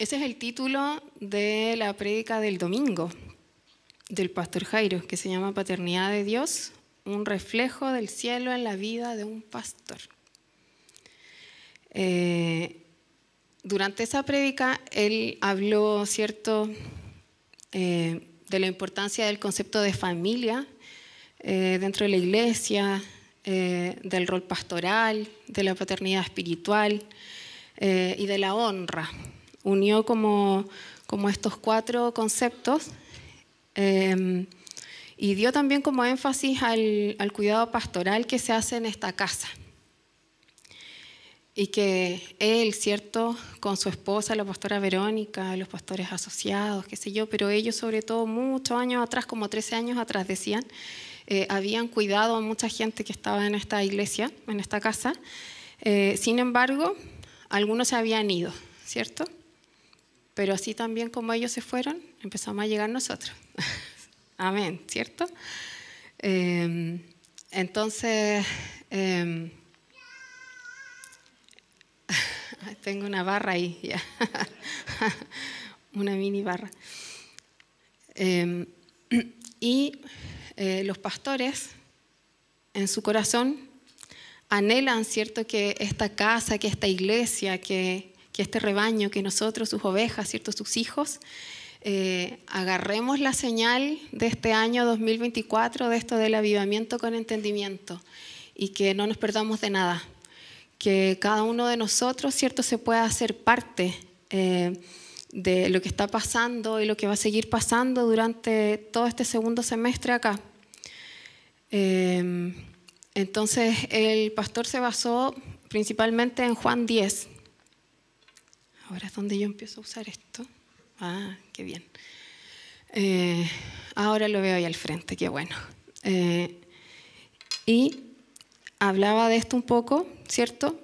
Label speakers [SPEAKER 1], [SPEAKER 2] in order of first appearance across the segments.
[SPEAKER 1] Ese es el título de la prédica del domingo del pastor Jairo, que se llama Paternidad de Dios, un reflejo del cielo en la vida de un pastor. Eh, durante esa prédica él habló, ¿cierto?, eh, de la importancia del concepto de familia eh, dentro de la iglesia, del rol pastoral, de la paternidad espiritual y de la honra unió como, como estos cuatro conceptos em, y dio también como énfasis al, cuidado pastoral que se hace en esta casa. Y que él, ¿cierto?, con su esposa, la pastora Verónica, los pastores asociados, qué sé yo, pero ellos sobre todo muchos años atrás, como 13 años atrás, decían, eh, habían cuidado a mucha gente que estaba en esta iglesia, en esta casa. Eh, sin embargo, algunos se habían ido, ¿cierto? Pero así también como ellos se fueron, empezamos a llegar nosotros. Amén, ¿cierto? Em, entonces, em, tengo una barra ahí, ya. una mini barra. Em, y eh, los pastores, en su corazón, anhelan, ¿cierto?, que esta casa, que esta iglesia, que este rebaño, que nosotros, sus ovejas, ¿cierto? sus hijos, eh, agarremos la señal de este año 2024, de esto del avivamiento con entendimiento, y que no nos perdamos de nada, que cada uno de nosotros, ¿cierto?, se pueda hacer parte eh, de lo que está pasando y lo que va a seguir pasando durante todo este segundo semestre acá. Eh, entonces, el pastor se basó principalmente en Juan 10, Ahora es donde yo empiezo a usar esto. Ah, qué bien. Eh, ahora lo veo ahí al frente, qué bueno. Eh, y hablaba de esto un poco, ¿cierto?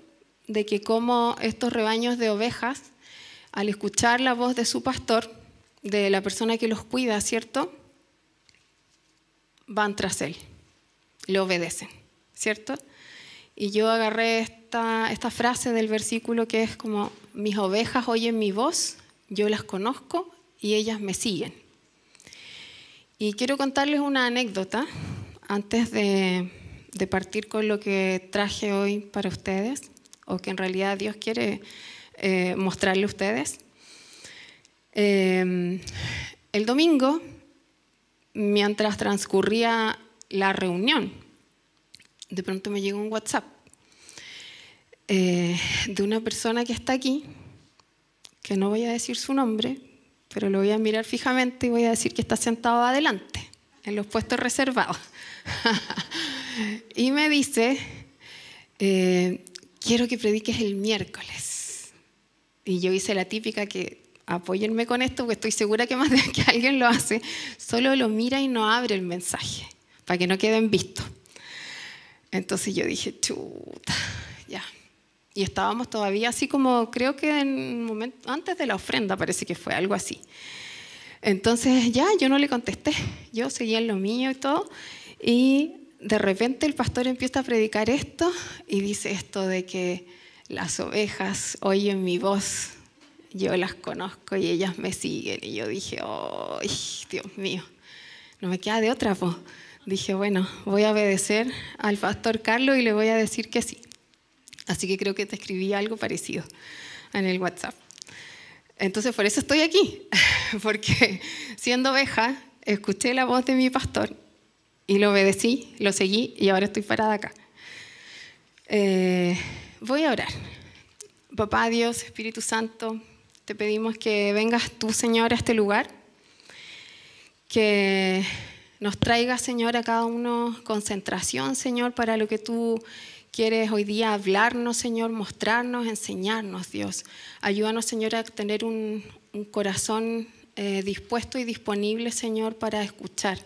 [SPEAKER 1] De que como estos rebaños de ovejas, al escuchar la voz de su pastor, de la persona que los cuida, ¿cierto? Van tras él, le obedecen, ¿cierto? Y yo agarré esta frase del versículo que es como mis ovejas oyen mi voz, yo las conozco y ellas me siguen. Y quiero contarles una anécdota antes de, partir con lo que traje hoy para ustedes, o que en realidad Dios quiere eh, mostrarle a ustedes. Eh, el domingo, mientras transcurría la reunión, de pronto me llegó un WhatsApp eh, de una persona que está aquí, que no voy a decir su nombre, pero lo voy a mirar fijamente y voy a decir que está sentado adelante, en los puestos reservados. y me dice, eh, quiero que prediques el miércoles. Y yo hice la típica que apóyenme con esto, porque estoy segura que más de que alguien lo hace, solo lo mira y no abre el mensaje, para que no queden vistos. Entonces yo dije, chuta, ya, y estábamos todavía así como creo que en momento, antes de la ofrenda parece que fue algo así. Entonces ya yo no le contesté, yo seguía en lo mío y todo y de repente el pastor empieza a predicar esto y dice esto de que las ovejas oyen mi voz, yo las conozco y ellas me siguen y yo dije, oh, Dios mío, no me queda de otra voz. Dije, bueno, voy a obedecer al pastor Carlos y le voy a decir que sí. Así que creo que te escribí algo parecido en el WhatsApp. Entonces por eso estoy aquí, porque siendo oveja, escuché la voz de mi pastor y lo obedecí, lo seguí y ahora estoy parada acá. Eh, voy a orar. Papá Dios, Espíritu Santo, te pedimos que vengas tú, Señor, a este lugar, que nos traigas, Señor, a cada uno concentración, Señor, para lo que tú quieres hoy día hablarnos, Señor, mostrarnos, enseñarnos, Dios. Ayúdanos, Señor, a tener un, corazón eh, dispuesto y disponible, Señor, para escuchar,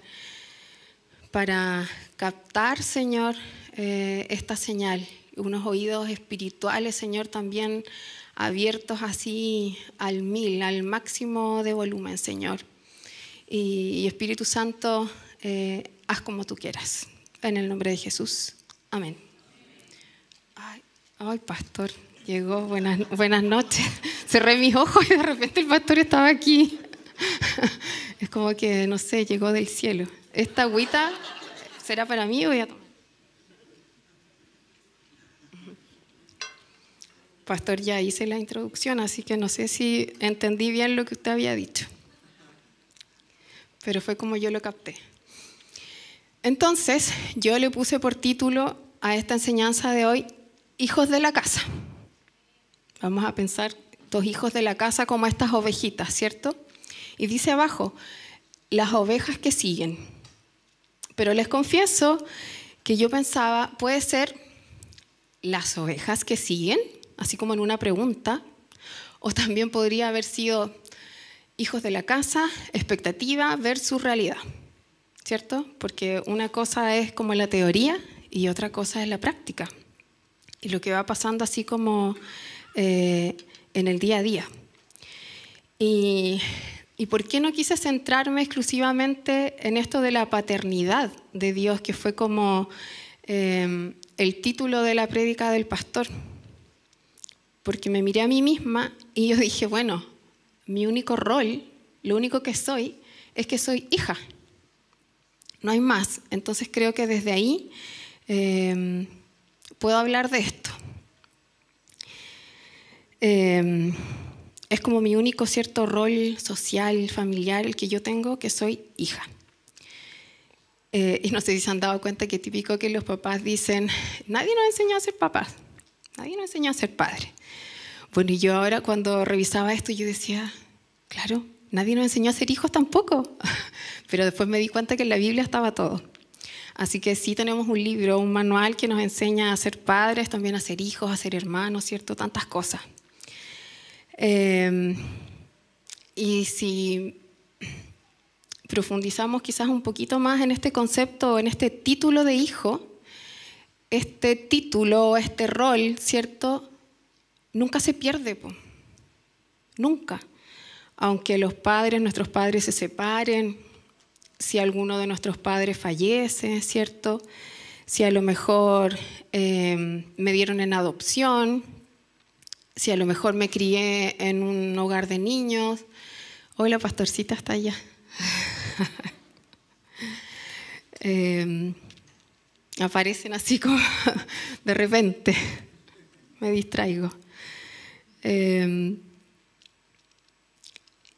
[SPEAKER 1] para captar, Señor, eh, esta señal. Unos oídos espirituales, Señor, también abiertos así al mil, al máximo de volumen, Señor. Y, Espíritu Santo, eh, haz como tú quieras. En el nombre de Jesús. Amén. Ay, pastor, llegó, buenas, buenas noches. Cerré mis ojos y de repente el pastor estaba aquí. Es como que, no sé, llegó del cielo. ¿Esta agüita será para mí o voy a tomar? Pastor, ya hice la introducción, así que no sé si entendí bien lo que usted había dicho. Pero fue como yo lo capté. Entonces, yo le puse por título a esta enseñanza de hoy, hijos de la casa. Vamos a pensar dos hijos de la casa como estas ovejitas, ¿cierto? Y dice abajo, las ovejas que siguen. Pero les confieso que yo pensaba, puede ser las ovejas que siguen, así como en una pregunta, o también podría haber sido hijos de la casa, expectativa versus realidad, ¿cierto? Porque una cosa es como la teoría y otra cosa es la práctica y lo que va pasando así como eh, en el día a día. Y, por qué no quise centrarme exclusivamente en esto de la paternidad de Dios, que fue como eh, el título de la prédica del pastor? Porque me miré a mí misma y yo dije, bueno, mi único rol, lo único que soy, es que soy hija. No hay más. Entonces creo que desde ahí... Eh, puedo hablar de esto. Em, es como mi único cierto rol social, familiar, que yo tengo, que soy hija. Eh, y no sé si se han dado cuenta que típico que los papás dicen, nadie nos enseñó a ser papás, nadie nos enseñó a ser padres. Bueno, y yo ahora cuando revisaba esto, yo decía, claro, nadie nos enseñó a ser hijos tampoco. Pero después me di cuenta que en la Biblia estaba todo. Así que sí tenemos un libro, un manual que nos enseña a ser padres, también a ser hijos, a ser hermanos, ¿cierto? Tantas cosas. Em, y si profundizamos quizás un poquito más en este concepto, en este título de hijo, este título, este rol, ¿cierto? Nunca se pierde, nunca. Aunque los padres, nuestros padres se separen, si alguno de nuestros padres fallece, ¿cierto? Si a lo mejor em, me dieron en adopción, si a lo mejor me crié en un hogar de niños. Hoy la pastorcita está allá. Em, aparecen así como de repente. Me distraigo. Em,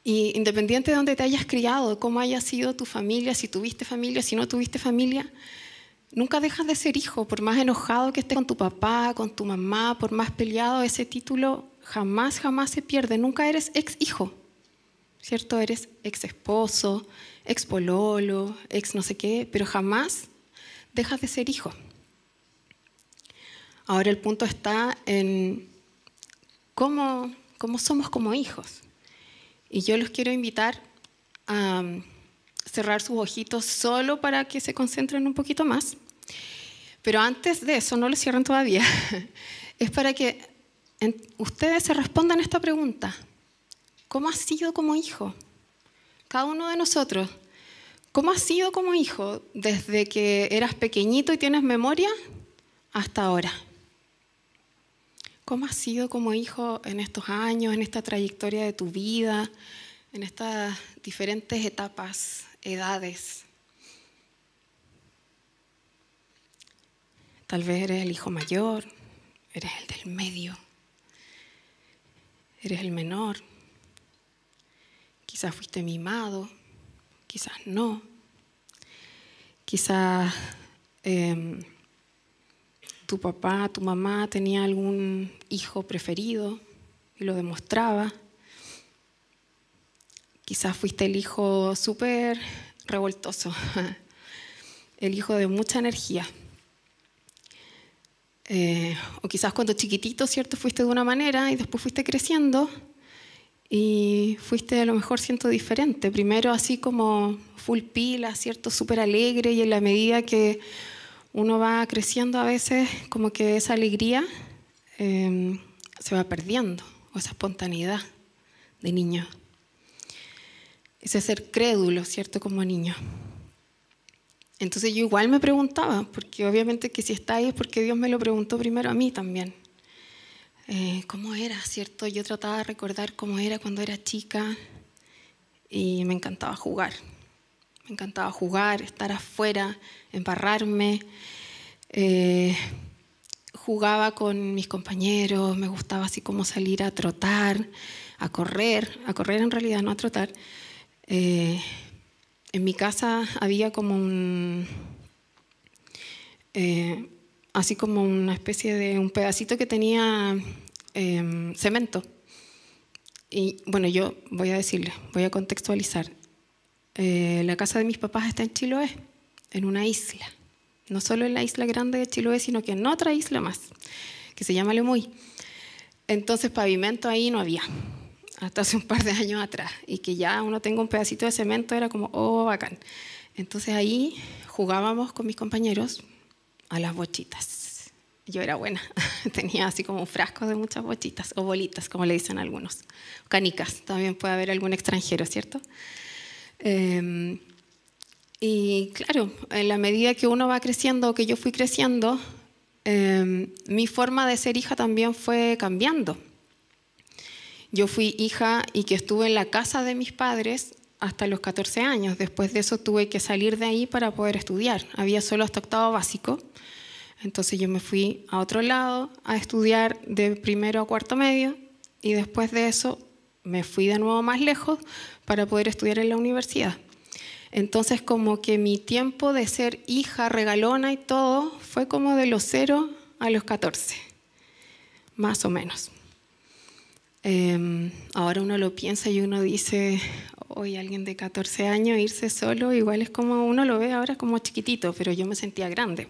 [SPEAKER 1] y independiente de dónde te hayas criado, cómo haya sido tu familia, si tuviste familia, si no tuviste familia, nunca dejas de ser hijo, por más enojado que estés con tu papá, con tu mamá, por más peleado, ese título jamás, jamás se pierde, nunca eres ex hijo, ¿cierto? Eres ex esposo, ex pololo, ex no sé qué, pero jamás dejas de ser hijo. Ahora el punto está en cómo, cómo somos como hijos. Y yo los quiero invitar a um, cerrar sus ojitos solo para que se concentren un poquito más. Pero antes de eso, no lo cierren todavía, es para que ustedes se respondan a esta pregunta. ¿Cómo ha sido como hijo? Cada uno de nosotros. ¿Cómo has sido como hijo desde que eras pequeñito y tienes memoria hasta ahora? ¿Cómo has sido como hijo en estos años, en esta trayectoria de tu vida, en estas diferentes etapas, edades? Tal vez eres el hijo mayor, eres el del medio, eres el menor. Quizás fuiste mimado, quizás no. Quizás em, tu papá, tu mamá tenía algún hijo preferido y lo demostraba. Quizás fuiste el hijo súper revoltoso, el hijo de mucha energía. Eh, o quizás cuando chiquitito, ¿cierto? Fuiste de una manera y después fuiste creciendo y fuiste a lo mejor siento diferente. Primero así como full pila, ¿cierto? Súper alegre y en la medida que uno va creciendo a veces como que esa alegría em, se va perdiendo, o esa espontaneidad de niño. Ese ser crédulo, ¿cierto? Como niño. Entonces yo igual me preguntaba, porque obviamente que si está ahí es porque Dios me lo preguntó primero a mí también. Eh, ¿Cómo era, cierto? Yo trataba de recordar cómo era cuando era chica y me encantaba jugar. Me encantaba jugar, estar afuera, embarrarme. Eh, jugaba con mis compañeros, me gustaba así como salir a trotar, a correr, a correr en realidad, no a trotar. Eh, en mi casa había como un... Eh, así como una especie de un pedacito que tenía em, cemento. Y bueno, yo voy a decirle, voy a contextualizar. Eh, la casa de mis papás está en Chiloé, en una isla. No solo en la isla grande de Chiloé, sino que en otra isla más, que se llama Lemuy. Entonces pavimento ahí no había, hasta hace un par de años atrás. Y que ya uno tenga un pedacito de cemento era como, oh, bacán. Entonces ahí jugábamos con mis compañeros a las bochitas. Yo era buena, tenía así como un frasco de muchas bochitas, o bolitas, como le dicen algunos. Canicas, también puede haber algún extranjero, ¿cierto? Em, y claro, en la medida que uno va creciendo que yo fui creciendo, em, mi forma de ser hija también fue cambiando. Yo fui hija y que estuve en la casa de mis padres hasta los 14 años. Después de eso tuve que salir de ahí para poder estudiar. Había solo hasta octavo básico. Entonces yo me fui a otro lado a estudiar de primero a cuarto medio y después de eso me fui de nuevo más lejos para poder estudiar en la universidad. Entonces como que mi tiempo de ser hija regalona y todo fue como de los 0 a los 14, más o menos. Em, ahora uno lo piensa y uno dice, hoy alguien de 14 años irse solo, igual es como uno lo ve ahora como chiquitito, pero yo me sentía grande.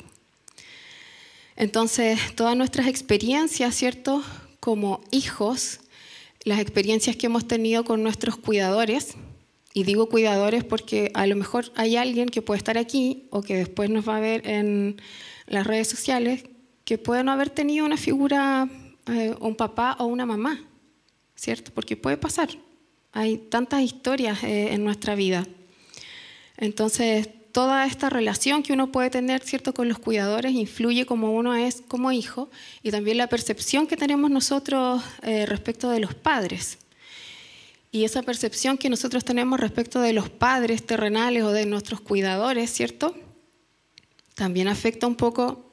[SPEAKER 1] Entonces, todas nuestras experiencias, ¿cierto? Como hijos, las experiencias que hemos tenido con nuestros cuidadores, y digo cuidadores porque a lo mejor hay alguien que puede estar aquí o que después nos va a ver en las redes sociales, que puede no haber tenido una figura, eh, un papá o una mamá, ¿cierto? Porque puede pasar. Hay tantas historias eh, en nuestra vida. Entonces, toda esta relación que uno puede tener cierto con los cuidadores influye como uno es como hijo y también la percepción que tenemos nosotros eh, respecto de los padres y esa percepción que nosotros tenemos respecto de los padres terrenales o de nuestros cuidadores cierto también afecta un poco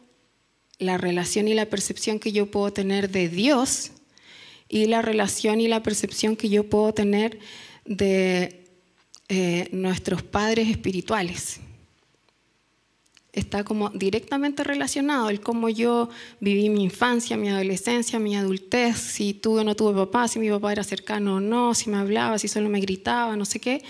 [SPEAKER 1] la relación y la percepción que yo puedo tener de Dios y la relación y la percepción que yo puedo tener de eh, nuestros padres espirituales está como directamente relacionado, el cómo yo viví mi infancia, mi adolescencia, mi adultez, si tuve o no tuve papá, si mi papá era cercano o no, si me hablaba, si solo me gritaba, no sé qué.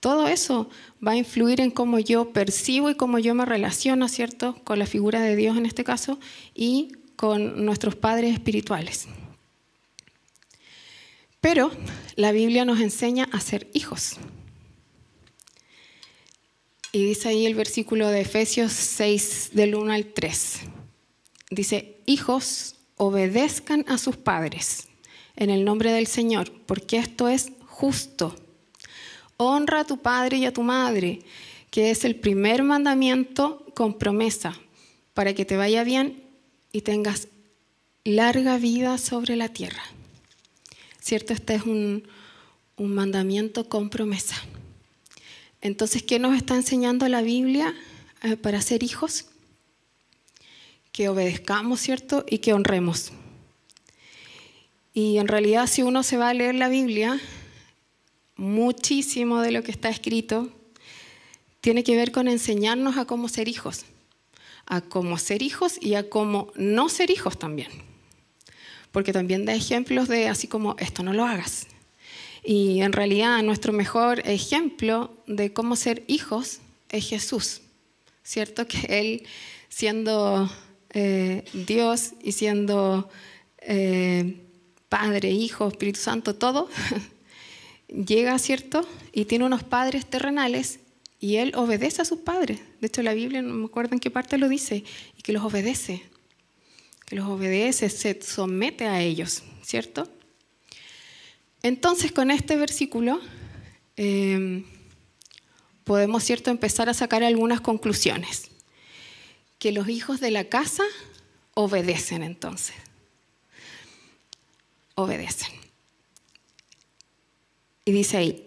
[SPEAKER 1] Todo eso va a influir en cómo yo percibo y cómo yo me relaciono, ¿cierto?, con la figura de Dios en este caso y con nuestros padres espirituales. Pero la Biblia nos enseña a ser hijos. Y dice ahí el versículo de Efesios 6, del 1 al 3. Dice, hijos, obedezcan a sus padres en el nombre del Señor, porque esto es justo. Honra a tu padre y a tu madre, que es el primer mandamiento con promesa, para que te vaya bien y tengas larga vida sobre la tierra. ¿Cierto? Este es un, un mandamiento con promesa. Entonces, ¿qué nos está enseñando la Biblia eh, para ser hijos? Que obedezcamos, ¿cierto? Y que honremos. Y en realidad, si uno se va a leer la Biblia, muchísimo de lo que está escrito tiene que ver con enseñarnos a cómo ser hijos, a cómo ser hijos y a cómo no ser hijos también. Porque también da ejemplos de así como esto no lo hagas, y en realidad nuestro mejor ejemplo de cómo ser hijos es Jesús, ¿cierto? Que Él siendo eh, Dios y siendo eh, Padre, Hijo, Espíritu Santo, todo, llega, ¿cierto? Y tiene unos padres terrenales y Él obedece a sus padres. De hecho, la Biblia, no me acuerdo en qué parte lo dice, y que los obedece, que los obedece, se somete a ellos, ¿cierto? Entonces, con este versículo em, podemos cierto, empezar a sacar algunas conclusiones. Que los hijos de la casa obedecen entonces. Obedecen. Y dice ahí,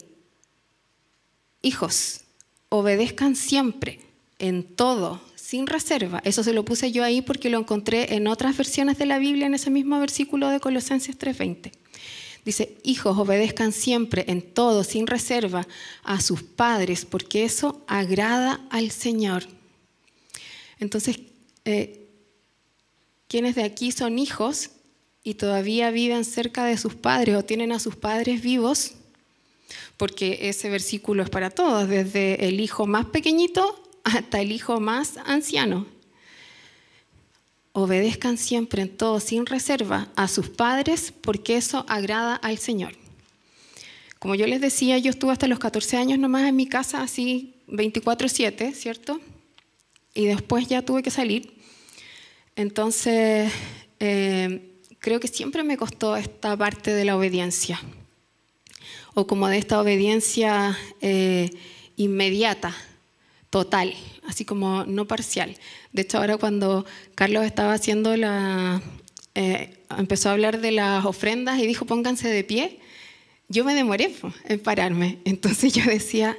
[SPEAKER 1] hijos, obedezcan siempre, en todo, sin reserva. Eso se lo puse yo ahí porque lo encontré en otras versiones de la Biblia, en ese mismo versículo de Colosenses 3:20. Dice, hijos, obedezcan siempre en todo, sin reserva, a sus padres, porque eso agrada al Señor. Entonces, eh, ¿quiénes quienes de aquí son hijos y todavía viven cerca de sus padres o tienen a sus padres vivos, porque ese versículo es para todos, desde el hijo más pequeñito hasta el hijo más anciano. Obedezcan siempre en todo, sin reserva, a sus padres, porque eso agrada al Señor. Como yo les decía, yo estuve hasta los 14 años nomás en mi casa, así 24/7, ¿cierto? Y después ya tuve que salir. Entonces, eh, creo que siempre me costó esta parte de la obediencia, o como de esta obediencia eh, inmediata, total, así como no parcial. De hecho, ahora cuando Carlos estaba haciendo la... Eh, empezó a hablar de las ofrendas y dijo, pónganse de pie, yo me demoré en pararme. Entonces yo decía,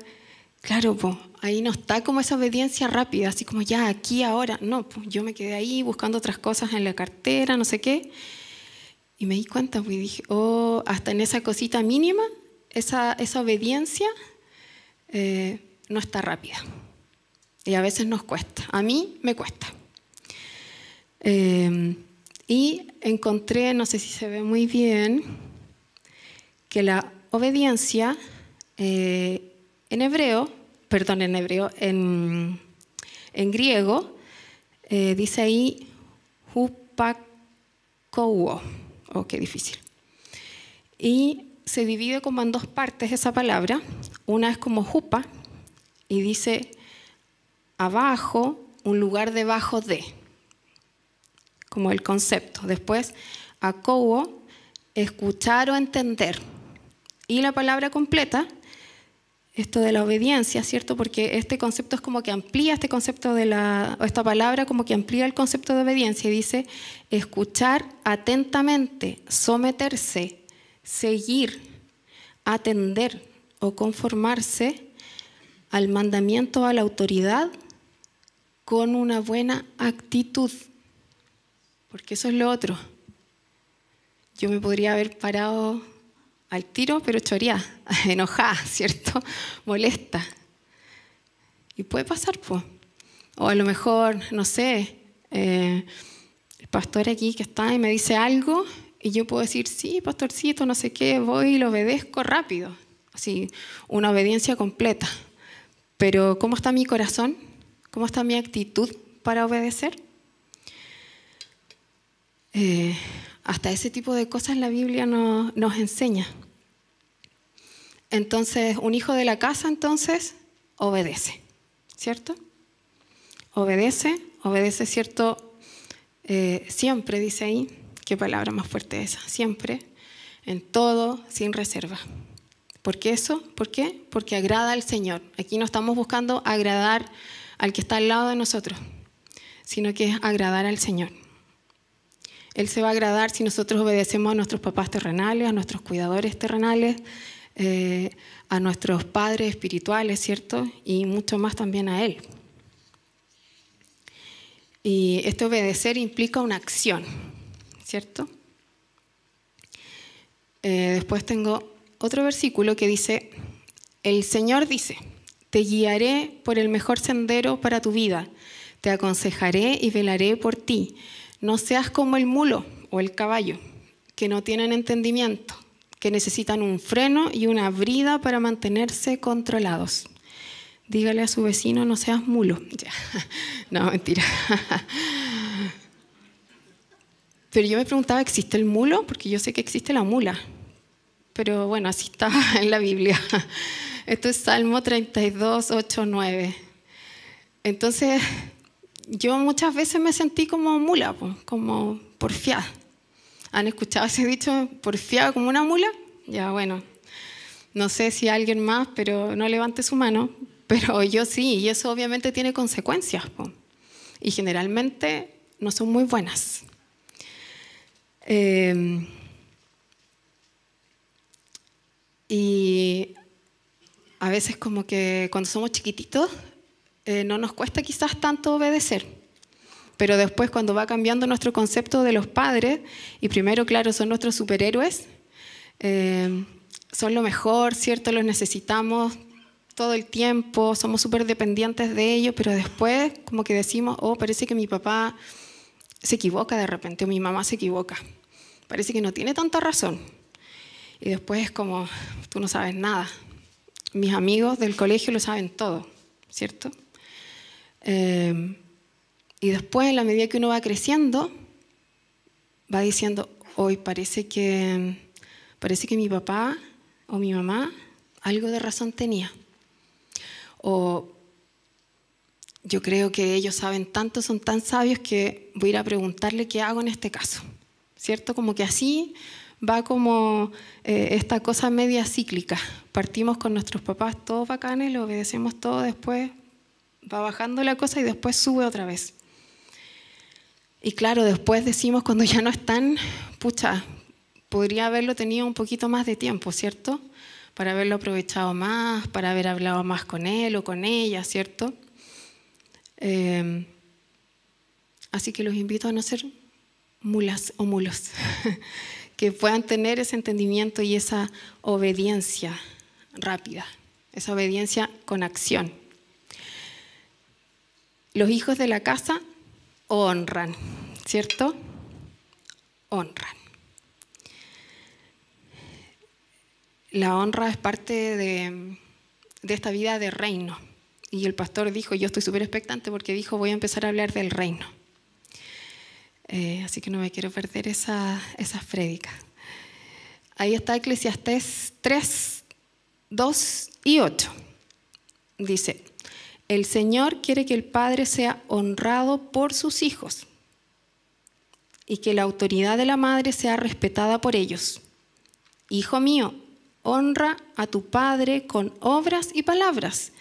[SPEAKER 1] claro, pues ahí no está como esa obediencia rápida, así como ya aquí, ahora. No, pues yo me quedé ahí buscando otras cosas en la cartera, no sé qué. Y me di cuenta, pues dije, oh, hasta en esa cosita mínima, esa, esa obediencia eh, no está rápida. Y a veces nos cuesta. A mí me cuesta. Em, y encontré, no sé si se ve muy bien, que la obediencia eh, en hebreo, perdón, en hebreo, en, griego, eh, dice ahí hupakouo. Oh, qué difícil. Y se divide como en dos partes esa palabra. Una es como jupa y dice abajo, un lugar debajo de, como el concepto. Después, acobo, escuchar o entender. Y la palabra completa, esto de la obediencia, ¿cierto? Porque este concepto es como que amplía este concepto de la, esta palabra como que amplía el concepto de obediencia y dice escuchar atentamente, someterse, seguir, atender o conformarse al mandamiento, a la autoridad con una buena actitud, porque eso es lo otro. Yo me podría haber parado al tiro, pero choría, enojada, ¿cierto? Molesta. Y puede pasar, pues. O a lo mejor, no sé, eh, el pastor aquí que está y me dice algo y yo puedo decir, sí, pastorcito, no sé qué, voy y lo obedezco rápido. Así, una obediencia completa. Pero ¿cómo está mi corazón? ¿Cómo está mi actitud para obedecer? Eh, hasta ese tipo de cosas la Biblia nos enseña. Entonces, un hijo de la casa entonces obedece, ¿cierto? Obedece, obedece, ¿cierto? Eh, siempre, dice ahí, qué palabra más fuerte esa, siempre, en todo, sin reserva. ¿Por qué eso? ¿Por qué? Porque agrada al Señor. Aquí no estamos buscando agradar al que está al lado de nosotros, sino que es agradar al Señor. Él se va a agradar si nosotros obedecemos a nuestros papás terrenales, a nuestros cuidadores terrenales, eh, a nuestros padres espirituales, ¿cierto? Y mucho más también a Él. Y este obedecer implica una acción, ¿cierto? Eh, después tengo otro versículo que dice, el Señor dice, te guiaré por el mejor sendero para tu vida. Te aconsejaré y velaré por ti. No seas como el mulo o el caballo, que no tienen entendimiento, que necesitan un freno y una brida para mantenerse controlados. Dígale a su vecino, no seas mulo. no, mentira. Pero yo me preguntaba, ¿existe el mulo? Porque yo sé que existe la mula. Pero bueno, así está en la Biblia. Esto es Salmo 32, 8, 9. Entonces, yo muchas veces me sentí como mula, como porfiada. ¿Han escuchado ese dicho, porfiada como una mula? Ya, bueno, no sé si alguien más, pero no levante su mano, pero yo sí, y eso obviamente tiene consecuencias, y generalmente no son muy buenas. Em, y a veces como que cuando somos chiquititos eh, no nos cuesta quizás tanto obedecer, pero después cuando va cambiando nuestro concepto de los padres, y primero, claro, son nuestros superhéroes, eh, son lo mejor, ¿cierto? Los necesitamos todo el tiempo, somos súper dependientes de ellos, pero después como que decimos, oh, parece que mi papá se equivoca de repente o mi mamá se equivoca. Parece que no tiene tanta razón. Y después es como, tú no sabes nada, mis amigos del colegio lo saben todo, ¿cierto? Eh, y después, a medida que uno va creciendo, va diciendo, hoy parece que, parece que mi papá o mi mamá algo de razón tenía. O yo creo que ellos saben tanto, son tan sabios que voy a ir a preguntarle qué hago en este caso. ¿Cierto? Como que así va como eh, esta cosa media cíclica. Partimos con nuestros papás todos bacanes, lo obedecemos todo, después va bajando la cosa y después sube otra vez. Y claro, después decimos cuando ya no están, pucha, podría haberlo tenido un poquito más de tiempo, ¿cierto? Para haberlo aprovechado más, para haber hablado más con él o con ella, ¿cierto? Em, así que los invito a no ser mulas o mulos. que puedan tener ese entendimiento y esa obediencia rápida, esa obediencia con acción. Los hijos de la casa honran, ¿cierto? Honran. La honra es parte de, esta vida de reino. Y el pastor dijo, yo estoy súper expectante porque dijo, voy a empezar a hablar del reino. Eh, así que no me quiero perder esa, esas prédicas. Ahí está Eclesiastés 3, 2 y 8. Dice, el Señor quiere que el Padre sea honrado por sus hijos y que la autoridad de la madre sea respetada por ellos. Hijo mío, honra a tu Padre con obras y palabras.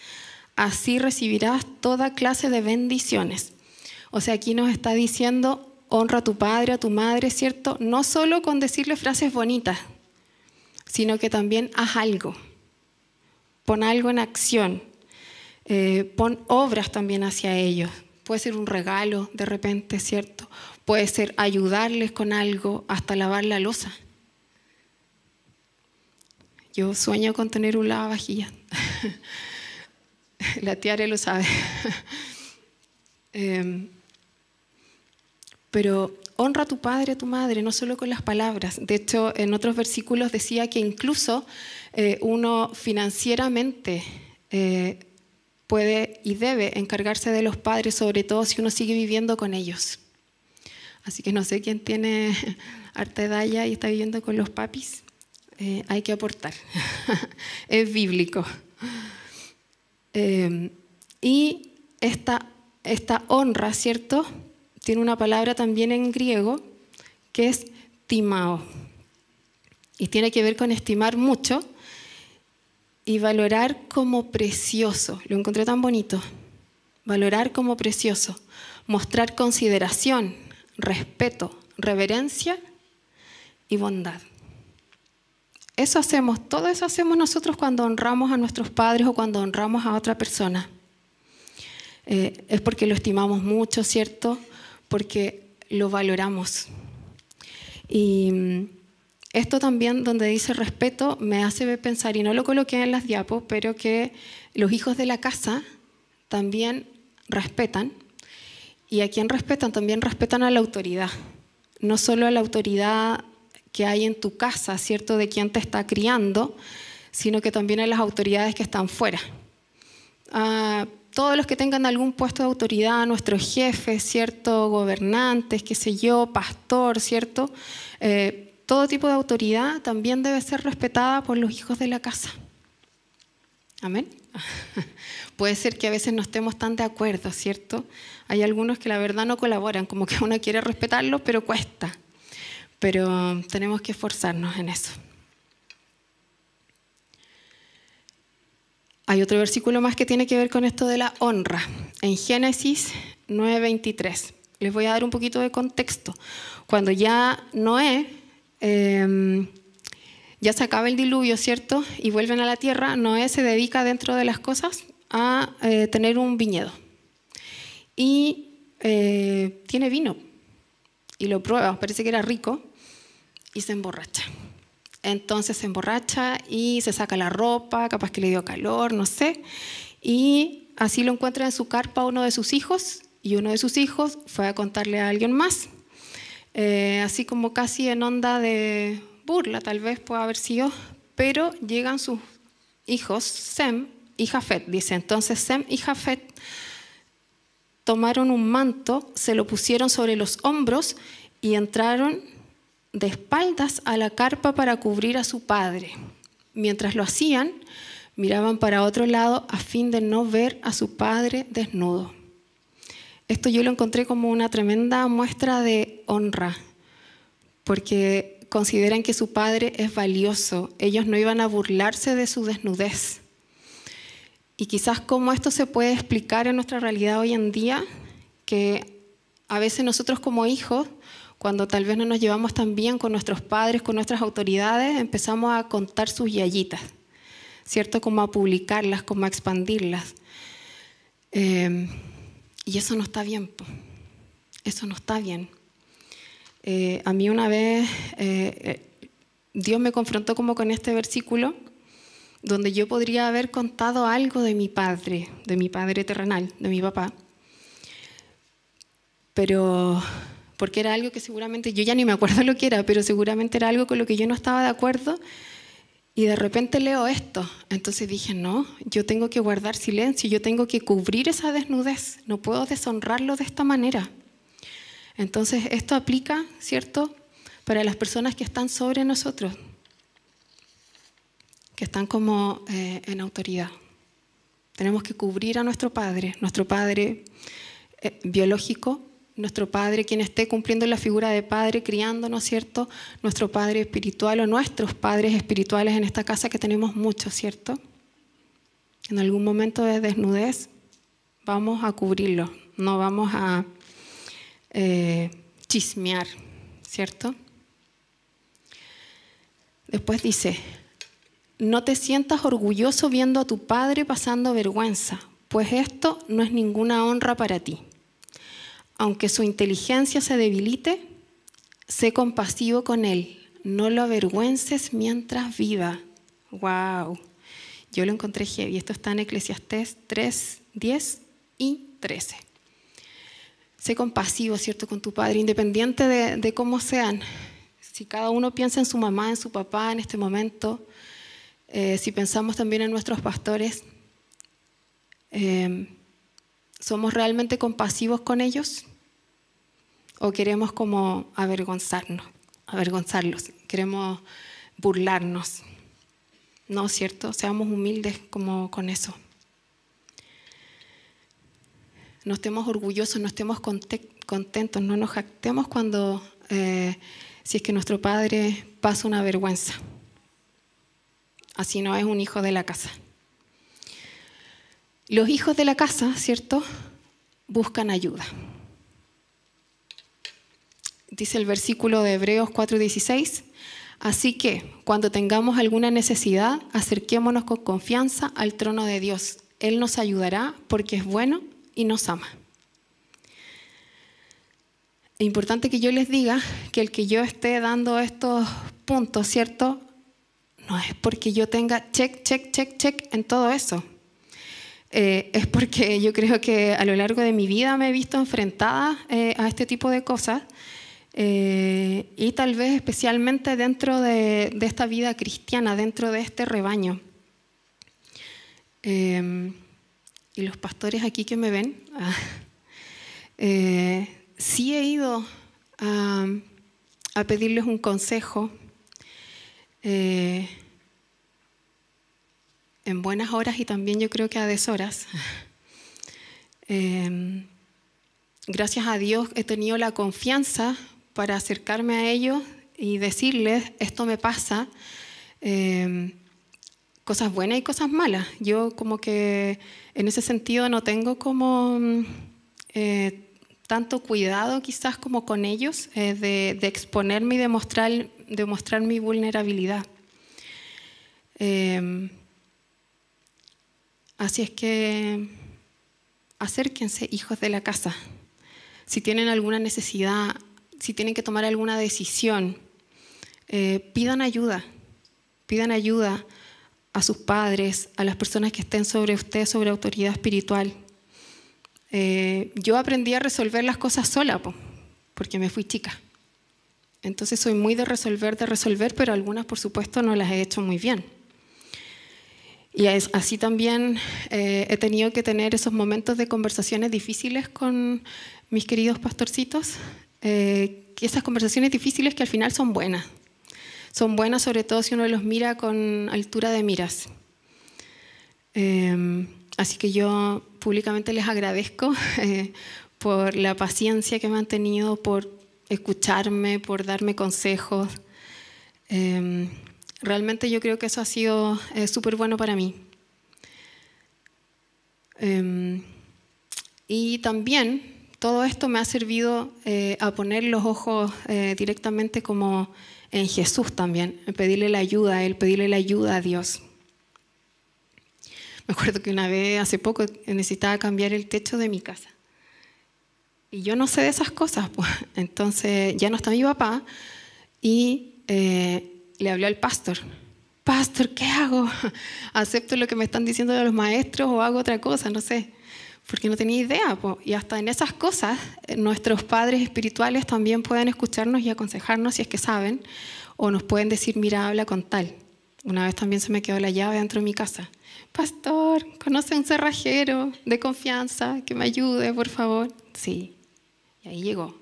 [SPEAKER 1] Así recibirás toda clase de bendiciones. O sea, aquí nos está diciendo, honra a tu padre, a tu madre, ¿cierto? No solo con decirle frases bonitas, sino que también haz algo, pon algo en acción, eh, pon obras también hacia ellos. Puede ser un regalo de repente, ¿cierto? Puede ser ayudarles con algo, hasta lavar la losa. Yo sueño con tener un lavavajillas. la tiare lo sabe. Em, pero honra a tu padre, a tu madre, no solo con las palabras. De hecho, en otros versículos decía que incluso eh, uno financieramente eh, puede y debe encargarse de los padres, sobre todo si uno sigue viviendo con ellos. Así que no sé quién tiene arte edad y está viviendo con los papis. Eh, hay que aportar. es bíblico. y esta, esta honra, ¿cierto? tiene una palabra también en griego que es timao. Y tiene que ver con estimar mucho y valorar como precioso. Lo encontré tan bonito. Valorar como precioso. Mostrar consideración, respeto, reverencia y bondad. Eso hacemos, todo eso hacemos nosotros cuando honramos a nuestros padres o cuando honramos a otra persona. Eh, es porque lo estimamos mucho, ¿cierto? porque lo valoramos. Y mm, esto también, donde dice respeto, me hace pensar, y no lo coloqué en las diapos, pero que los hijos de la casa también respetan, y a quien respetan también respetan a la autoridad, no solo a la autoridad que hay en tu casa, ¿cierto?, de quien te está criando, sino que también a las autoridades que están fuera. Ah, todos los que tengan algún puesto de autoridad, nuestros jefes, ¿cierto? Gobernantes, qué sé yo, pastor, ¿cierto? Eh, todo tipo de autoridad también debe ser respetada por los hijos de la casa. Amén. Puede ser que a veces no estemos tan de acuerdo, ¿cierto? Hay algunos que la verdad no colaboran, como que uno quiere respetarlos, pero cuesta. Pero tenemos que esforzarnos en eso. Hay otro versículo más que tiene que ver con esto de la honra, en Génesis 9:23. Les voy a dar un poquito de contexto. Cuando ya Noé, em, ya se acaba el diluvio, ¿cierto? Y vuelven a la tierra, Noé se dedica dentro de las cosas a eh, tener un viñedo. Y eh, tiene vino y lo prueba, parece que era rico, y se emborracha. Entonces se emborracha y se saca la ropa, capaz que le dio calor, no sé. Y así lo encuentra en su carpa uno de sus hijos y uno de sus hijos fue a contarle a alguien más. Eh, así como casi en onda de burla, tal vez pueda haber sido, pero llegan sus hijos, Sem y Jafet, dice. Entonces Sem y Jafet tomaron un manto, se lo pusieron sobre los hombros y entraron de espaldas a la carpa para cubrir a su padre. Mientras lo hacían, miraban para otro lado a fin de no ver a su padre desnudo. Esto yo lo encontré como una tremenda muestra de honra, porque consideran que su padre es valioso, ellos no iban a burlarse de su desnudez. Y quizás cómo esto se puede explicar en nuestra realidad hoy en día, que a veces nosotros como hijos cuando tal vez no nos llevamos tan bien con nuestros padres, con nuestras autoridades, empezamos a contar sus yayitas, ¿cierto? Como a publicarlas, como a expandirlas. Em, y eso no está bien, eso no está bien. Eh, a mí una vez eh, eh, Dios me confrontó como con este versículo donde yo podría haber contado algo de mi padre, de mi padre terrenal, de mi papá. Pero porque era algo que seguramente, yo ya ni me acuerdo lo que era, pero seguramente era algo con lo que yo no estaba de acuerdo. Y de repente leo esto. Entonces dije, no, yo tengo que guardar silencio, yo tengo que cubrir esa desnudez, no puedo deshonrarlo de esta manera. Entonces esto aplica, ¿cierto?, para las personas que están sobre nosotros, que están como eh, en autoridad. Tenemos que cubrir a nuestro padre, nuestro padre eh, biológico, nuestro padre, quien esté cumpliendo la figura de padre, criándonos, ¿cierto? Nuestro padre espiritual o nuestros padres espirituales en esta casa que tenemos muchos, ¿cierto? En algún momento de desnudez vamos a cubrirlo, no vamos a eh, chismear, ¿cierto? Después dice, no te sientas orgulloso viendo a tu padre pasando vergüenza, pues esto no es ninguna honra para ti aunque su inteligencia se debilite, sé compasivo con él, no lo avergüences mientras viva. ¡Wow! Yo lo encontré heavy. Esto está en Eclesiastés 3, 10 y 13. Sé compasivo, ¿cierto?, con tu padre, independiente de, cómo sean. Si cada uno piensa en su mamá, en su papá en este momento, eh, si pensamos también en nuestros pastores, eh, ¿somos realmente compasivos con ellos? o queremos como avergonzarnos, avergonzarlos, queremos burlarnos. No, es ¿cierto? Seamos humildes como con eso. No estemos orgullosos, no estemos contentos, no nos jactemos cuando, eh, si es que nuestro padre pasa una vergüenza. Así no es un hijo de la casa. Los hijos de la casa, ¿cierto? Buscan ayuda dice el versículo de Hebreos 4:16. Así que cuando tengamos alguna necesidad, acerquémonos con confianza al trono de Dios. Él nos ayudará porque es bueno y nos ama. Es importante que yo les diga que el que yo esté dando estos puntos, ¿cierto? No es porque yo tenga check, check, check, check en todo eso. Eh, es porque yo creo que a lo largo de mi vida me he visto enfrentada eh, a este tipo de cosas eh, y tal vez especialmente dentro de, esta vida cristiana, dentro de este rebaño. Em, y los pastores aquí que me ven, ah, eh, sí he ido a pedirles un consejo eh, en buenas horas y también yo creo que a deshoras. Em, gracias a Dios he tenido la confianza para acercarme a ellos y decirles, esto me pasa, em, cosas buenas y cosas malas. Yo como que en ese sentido no tengo como mm, eh, tanto cuidado quizás como con ellos eh, de, exponerme y demostrar, demostrar mi vulnerabilidad. Em, así es que acérquense, hijos de la casa. Si tienen alguna necesidad, si tienen que tomar alguna decisión, eh, pidan ayuda, pidan ayuda a sus padres, a las personas que estén sobre usted, sobre autoridad espiritual. Eh, yo aprendí a resolver las cosas sola, porque me fui chica. Entonces soy muy de resolver, de resolver, pero algunas, por supuesto, no las he hecho muy bien. Y así también eh, he tenido que tener esos momentos de conversaciones difíciles con mis queridos pastorcitos, eh, que esas conversaciones difíciles que al final son buenas. Son buenas sobre todo si uno los mira con altura de miras. Em, así que yo públicamente les agradezco eh, por la paciencia que me han tenido, por escucharme, por darme consejos. Em, realmente yo creo que eso ha sido eh, súper bueno para mí. Em, y también todo esto me ha servido eh, a poner los ojos eh, directamente como en Jesús también, a pedirle la ayuda a Él, pedirle la ayuda a Dios. Me acuerdo que una vez, hace poco, necesitaba cambiar el techo de mi casa. Y yo no sé de esas cosas, pues. Entonces ya no está mi papá y eh, le habló al pastor. Pastor, ¿qué hago? ¿Acepto lo que me están diciendo de los maestros o hago otra cosa? No sé porque no tenía idea. Y hasta en esas cosas, eh, nuestros padres espirituales también pueden escucharnos y aconsejarnos si es que saben, o nos pueden decir, mira, habla con tal. Una vez también se me quedó la llave dentro de mi casa. Pastor, conoce un cerrajero de confianza que me ayude, por favor. Sí, y ahí llegó.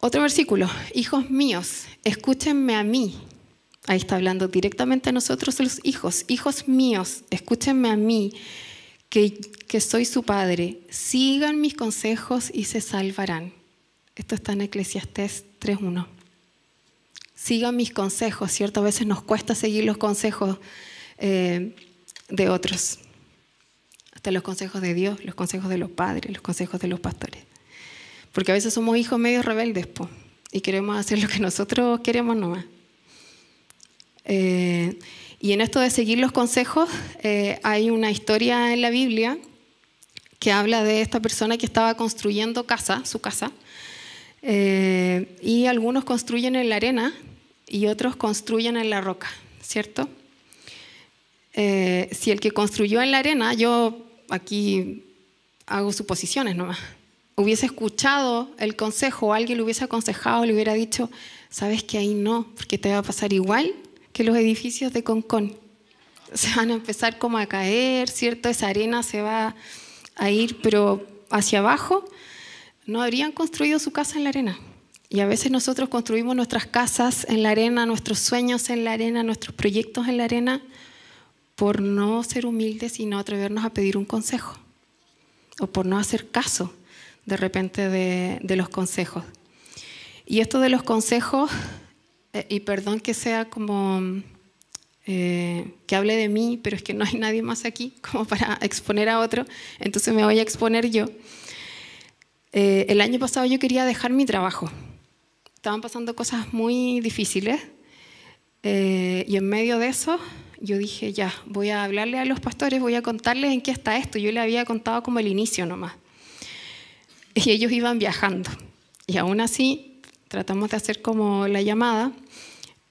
[SPEAKER 1] Otro versículo, hijos míos, escúchenme a mí. Ahí está hablando directamente a nosotros los hijos. Hijos míos, escúchenme a mí que, soy su Padre, sigan mis consejos y se salvarán. Esto está en Eclesiastés 3.1. Sigan mis consejos, Ciertas veces nos cuesta seguir los consejos eh, de otros. Hasta los consejos de Dios, los consejos de los padres, los consejos de los pastores. Porque a veces somos hijos medio rebeldes, y queremos hacer lo que nosotros queremos nomás. Eh, y en esto de seguir los consejos, eh, hay una historia en la Biblia que habla de esta persona que estaba construyendo casa, su casa, eh, y algunos construyen en la arena y otros construyen en la roca, ¿cierto? Eh, si el que construyó en la arena, yo aquí hago suposiciones nomás, hubiese escuchado el consejo, alguien le hubiese aconsejado, le hubiera dicho, sabes que ahí no, porque te va a pasar igual que los edificios de Concón se van a empezar como a caer, ¿cierto? Esa arena se va a ir, pero hacia abajo, no habrían construido su casa en la arena. Y a veces nosotros construimos nuestras casas en la arena, nuestros sueños en la arena, nuestros proyectos en la arena, por no ser humildes y no atrevernos a pedir un consejo, o por no hacer caso de repente de, de los consejos. Y esto de los consejos eh, y perdón que sea como eh, que hable de mí, pero es que no hay nadie más aquí como para exponer a otro, entonces me voy a exponer yo. Eh, el año pasado yo quería dejar mi trabajo. Estaban pasando cosas muy difíciles y en medio de eso yo dije, ya, voy a hablarle a los pastores, voy a contarles en qué está esto. Yo le había contado como el inicio nomás. Y ellos iban viajando. Y aún así tratamos de hacer como la llamada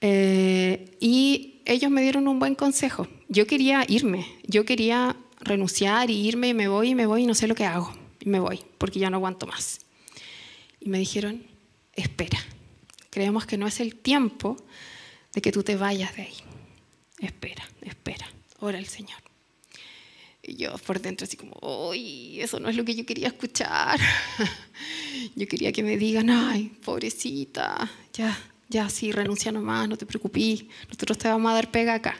[SPEAKER 1] eh, y ellos me dieron un buen consejo. Yo quería irme, yo quería renunciar y irme y me voy y me voy y no sé lo que hago y me voy porque ya no aguanto más. Y me dijeron, espera, creemos que no es el tiempo de que tú te vayas de ahí. Espera, espera, ora el Señor. Y yo por dentro así como, uy, eso no es lo que yo quería escuchar. yo quería que me digan, ay, pobrecita, ya, ya, sí, renuncia nomás, no te preocupes, nosotros te vamos a dar pega acá,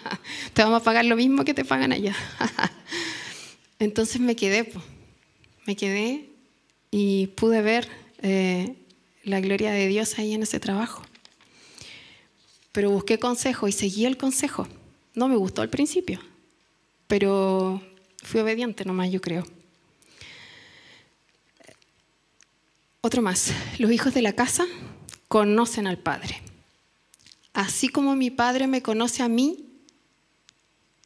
[SPEAKER 1] te vamos a pagar lo mismo que te pagan allá. Entonces me quedé, pues, me quedé y pude ver eh, la gloria de Dios ahí en ese trabajo. Pero busqué consejo y seguí el consejo. No me gustó al principio, pero fui obediente nomás, yo creo. Otro más, los hijos de la casa conocen al Padre. Así como mi Padre me conoce a mí,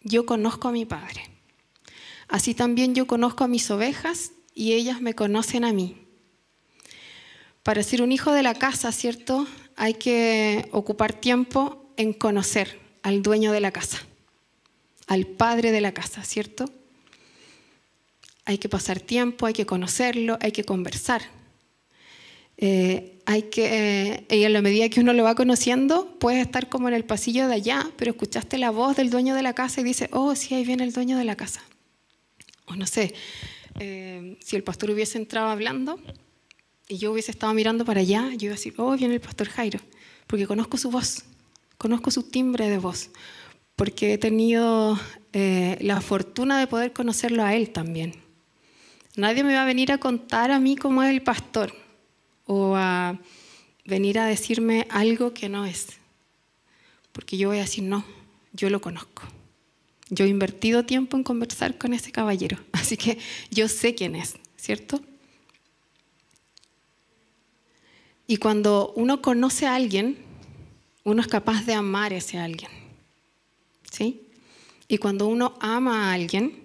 [SPEAKER 1] yo conozco a mi Padre. Así también yo conozco a mis ovejas y ellas me conocen a mí. Para ser un hijo de la casa, ¿cierto? Hay que ocupar tiempo en conocer al dueño de la casa al padre de la casa, ¿cierto? Hay que pasar tiempo, hay que conocerlo, hay que conversar. Eh, hay que, eh, y en la medida que uno lo va conociendo, puedes estar como en el pasillo de allá, pero escuchaste la voz del dueño de la casa y dices, oh, sí, ahí viene el dueño de la casa. O no sé, eh, si el pastor hubiese entrado hablando y yo hubiese estado mirando para allá, yo iba a decir, oh, viene el pastor Jairo, porque conozco su voz, conozco su timbre de voz, porque he tenido eh, la fortuna de poder conocerlo a él también. Nadie me va a venir a contar a mí cómo es el pastor o a venir a decirme algo que no es, porque yo voy a decir, no, yo lo conozco. Yo he invertido tiempo en conversar con ese caballero, así que yo sé quién es, ¿cierto? Y cuando uno conoce a alguien, uno es capaz de amar a ese alguien. ¿sí? Y cuando uno ama a alguien,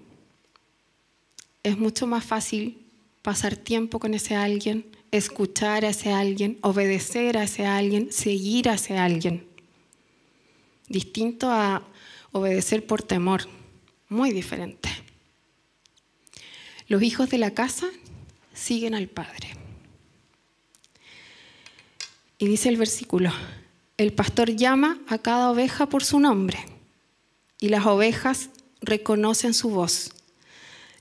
[SPEAKER 1] es mucho más fácil pasar tiempo con ese alguien, escuchar a ese alguien, obedecer a ese alguien, seguir a ese alguien. Distinto a obedecer por temor, muy diferente. Los hijos de la casa siguen al Padre. Y dice el versículo, el pastor llama a cada oveja por su nombre y las ovejas reconocen su voz.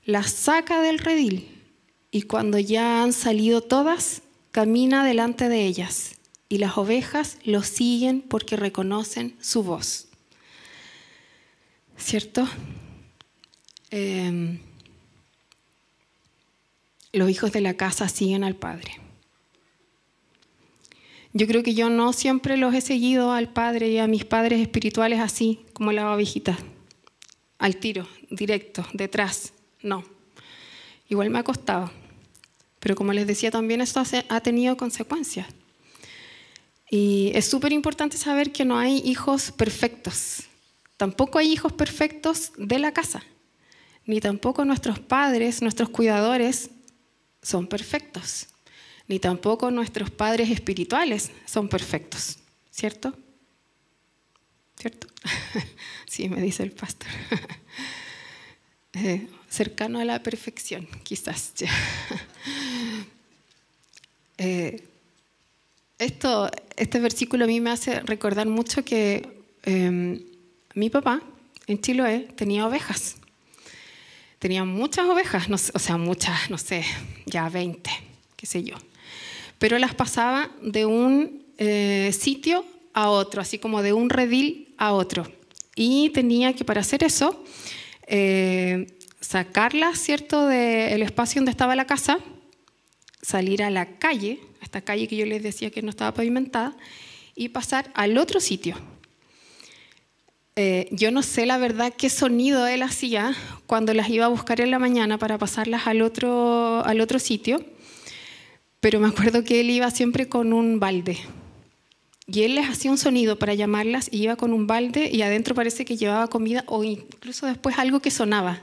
[SPEAKER 1] Las saca del redil y cuando ya han salido todas, camina delante de ellas y las ovejas lo siguen porque reconocen su voz. ¿Cierto? Em, los hijos de la casa siguen al Padre. Yo creo que yo no siempre los he seguido al Padre y a mis padres espirituales así, como la visitar al tiro, directo, detrás, no. Igual me ha costado, pero como les decía también esto ha tenido consecuencias. Y es súper importante saber que no hay hijos perfectos, tampoco hay hijos perfectos de la casa, ni tampoco nuestros padres, nuestros cuidadores son perfectos ni tampoco nuestros padres espirituales son perfectos, ¿cierto? ¿Cierto? sí, me dice el pastor. Eh, cercano a la perfección, quizás. Eh, esto, este versículo a mí me hace recordar mucho que em, mi papá en Chiloé tenía ovejas. Tenía muchas ovejas, o sea, muchas, no sé, ya 20, qué sé yo pero las pasaba de un eh, sitio a otro, así como de un redil a otro. Y tenía que, para hacer eso, eh, sacarlas, ¿cierto?, del espacio donde estaba la casa, salir a la calle, a esta calle que yo les decía que no estaba pavimentada, y pasar al otro sitio. Eh, yo no sé la verdad qué sonido él hacía cuando las iba a buscar en la mañana para pasarlas al otro sitio pero me acuerdo que él iba siempre con un balde. Y él les hacía un sonido para llamarlas y iba con un balde y adentro parece que llevaba comida o incluso después algo que sonaba.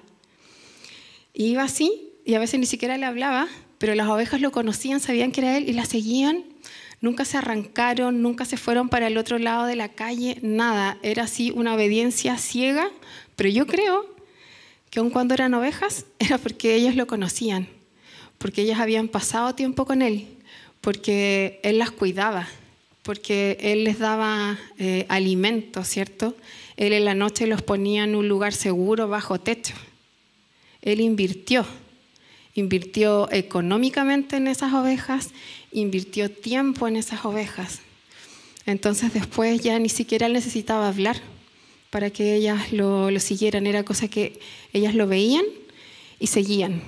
[SPEAKER 1] iba así y a veces ni siquiera le hablaba, pero las ovejas lo conocían, sabían que era él y la seguían. Nunca se arrancaron, nunca se fueron para el otro lado de la calle, nada. Era así una obediencia ciega, pero yo creo que aun cuando eran ovejas era porque ellos lo conocían porque ellas habían pasado tiempo con Él, porque Él las cuidaba, porque Él les daba eh, alimento, ¿cierto? Él en la noche los ponía en un lugar seguro, bajo techo. Él invirtió, invirtió económicamente en esas ovejas, invirtió tiempo en esas ovejas. Entonces después ya ni siquiera él necesitaba hablar para que ellas lo siguieran, era cosa que ellas lo veían y seguían.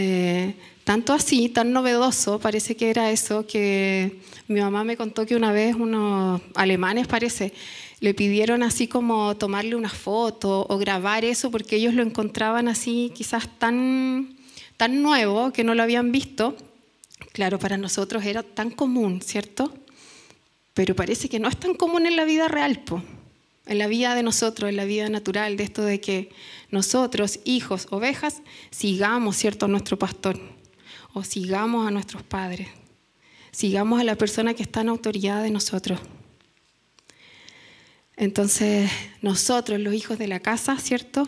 [SPEAKER 1] Eh, tanto así, tan novedoso, parece que era eso, que mi mamá me contó que una vez unos alemanes, parece, le pidieron así como tomarle una foto o grabar eso porque ellos lo encontraban así quizás tan, tan nuevo que no lo habían visto. Claro, para nosotros era tan común, ¿cierto? Pero parece que no es tan común en la vida real, po. en la vida de nosotros, en la vida natural, de esto de que nosotros, hijos, ovejas, sigamos, ¿cierto?, a nuestro pastor o sigamos a nuestros padres, sigamos a la persona que está en autoridad de nosotros. Entonces, nosotros, los hijos de la casa, ¿cierto?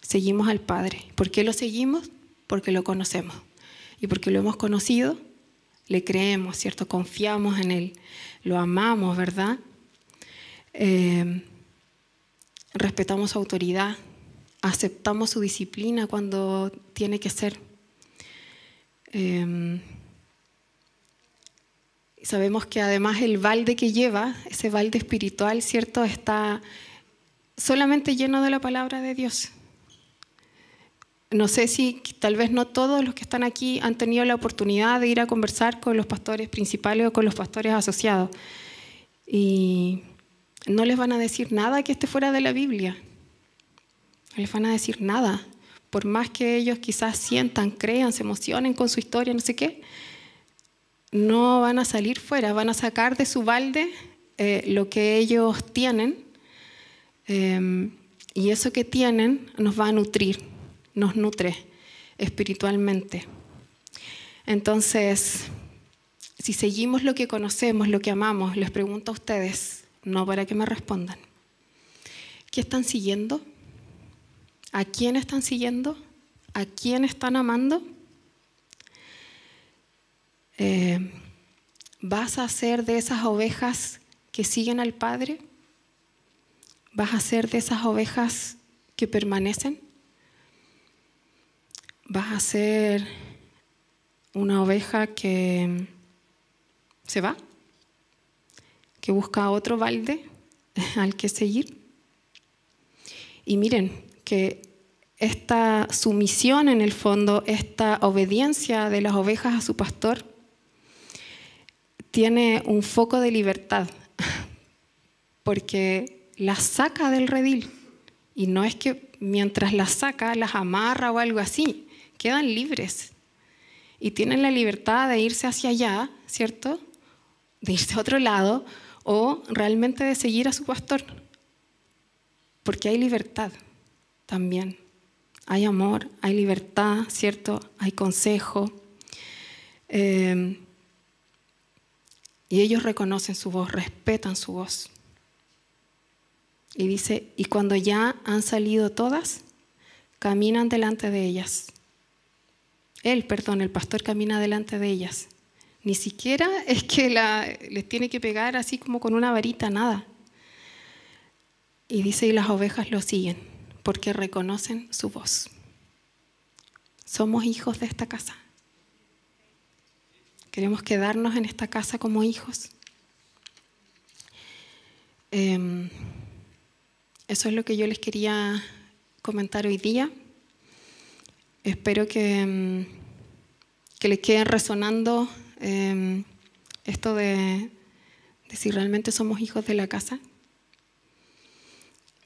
[SPEAKER 1] Seguimos al Padre. ¿Por qué lo seguimos? Porque lo conocemos. Y porque lo hemos conocido, le creemos, ¿cierto? Confiamos en Él, lo amamos, ¿verdad? Eh, respetamos su autoridad, aceptamos su disciplina cuando tiene que ser. Em, sabemos que además el balde que lleva, ese balde espiritual, ¿cierto?, está solamente lleno de la palabra de Dios. No sé si tal vez no todos los que están aquí han tenido la oportunidad de ir a conversar con los pastores principales o con los pastores asociados. Y no les van a decir nada que esté fuera de la Biblia. No les van a decir nada. Por más que ellos quizás sientan, crean, se emocionen con su historia, no sé qué, no van a salir fuera, van a sacar de su balde eh, lo que ellos tienen em, y eso que tienen nos va a nutrir, nos nutre espiritualmente. Entonces, si seguimos lo que conocemos, lo que amamos, les pregunto a ustedes, no para que me respondan, ¿qué están siguiendo? ¿A quién están siguiendo? ¿A quién están amando? Eh, ¿Vas a ser de esas ovejas que siguen al Padre? ¿Vas a ser de esas ovejas que permanecen? ¿Vas a ser una oveja que se va? ¿Que busca otro balde al que seguir? Y miren, que esta sumisión en el fondo, esta obediencia de las ovejas a su pastor, tiene un foco de libertad, porque las saca del redil. Y no es que mientras las saca, las amarra o algo así, quedan libres. Y tienen la libertad de irse hacia allá, ¿cierto? De irse a otro lado o realmente de seguir a su pastor, porque hay libertad también. Hay amor, hay libertad, ¿cierto? Hay consejo. Em, y ellos reconocen su voz, respetan su voz. Y dice, y cuando ya han salido todas, caminan delante de ellas. Él, perdón, el pastor camina delante de ellas. Ni siquiera es que la, les tiene que pegar así como con una varita, nada. Y dice, y las ovejas lo siguen porque reconocen su voz. Somos hijos de esta casa. Queremos quedarnos en esta casa como hijos. Em, eso es lo que yo les quería comentar hoy día. Espero que, em, que les quede resonando em, esto de, de si realmente somos hijos de la casa.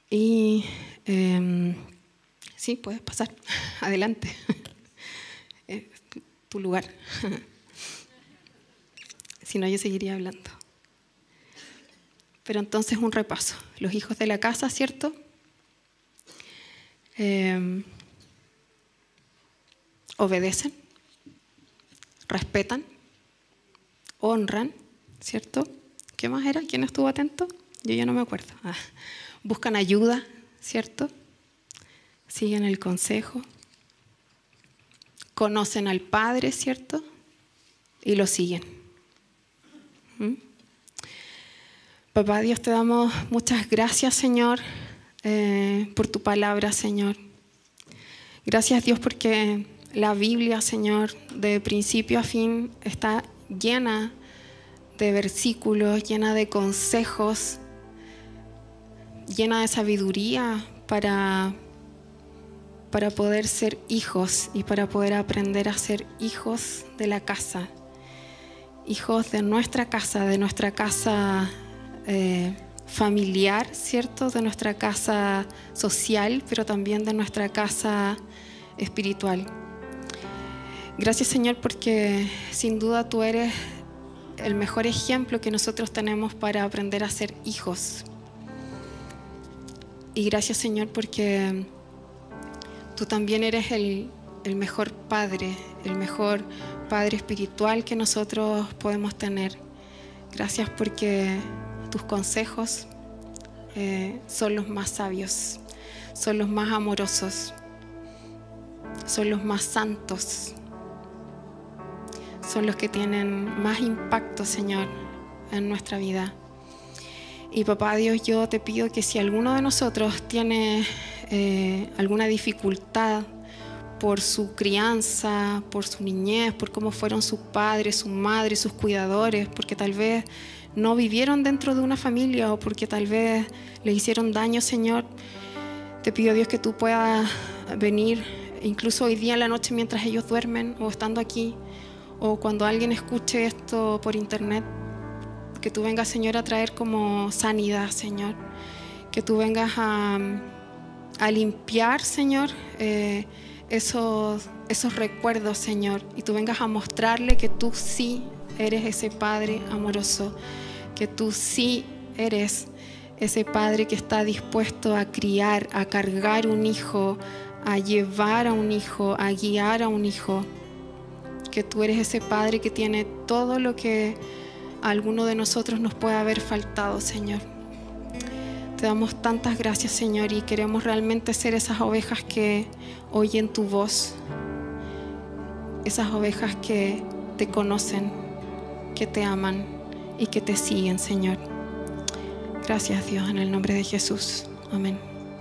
[SPEAKER 1] Y Em, sí, puedes pasar. Adelante. Eh, tu lugar. si no, yo seguiría hablando. Pero entonces un repaso. Los hijos de la casa, ¿cierto? Em, obedecen, respetan, honran, ¿cierto? ¿Qué más era? ¿Quién estuvo atento? Yo ya no me acuerdo. Ah, buscan ayuda, ¿cierto? Siguen el consejo. Conocen al Padre, ¿cierto? Y lo siguen. ¿Mm? Papá Dios, te damos muchas gracias, Señor, eh, por tu palabra, Señor. Gracias, Dios, porque la Biblia, Señor, de principio a fin está llena de versículos, llena de consejos, llena de sabiduría para, para poder ser hijos y para poder aprender a ser hijos de la casa, hijos de nuestra casa, de nuestra casa eh, familiar, ¿cierto? De nuestra casa social, pero también de nuestra casa espiritual. Gracias Señor porque sin duda tú eres el mejor ejemplo que nosotros tenemos para aprender a ser hijos y gracias Señor porque tú también eres el, mejor Padre, el mejor Padre espiritual que nosotros podemos tener. Gracias porque tus consejos eh, son los más sabios, son los más amorosos, son los más santos, son los que tienen más impacto, Señor, en nuestra vida. Y papá Dios, yo te pido que si alguno de nosotros tiene eh, alguna dificultad por su crianza, por su niñez, por cómo fueron sus padres, sus madres, sus cuidadores, porque tal vez no vivieron dentro de una familia o porque tal vez le hicieron daño, Señor, te pido Dios que tú puedas venir, incluso hoy día en la noche mientras ellos duermen o estando aquí, o cuando alguien escuche esto por internet, que tú vengas, Señor, a traer como sanidad, Señor. Que tú vengas a, limpiar, Señor, eh, esos, esos recuerdos, Señor. Y tú vengas a mostrarle que tú sí eres ese Padre amoroso. Que tú sí eres ese Padre que está dispuesto a criar, a cargar un hijo, a llevar a un hijo, a guiar a un hijo. Que tú eres ese Padre que tiene todo lo que a alguno de nosotros nos puede haber faltado, Señor. Te damos tantas gracias, Señor, y queremos realmente ser esas ovejas que oyen tu voz, esas ovejas que te conocen, que te aman y que te siguen, Señor. Gracias, Dios, en el nombre de Jesús. Amén.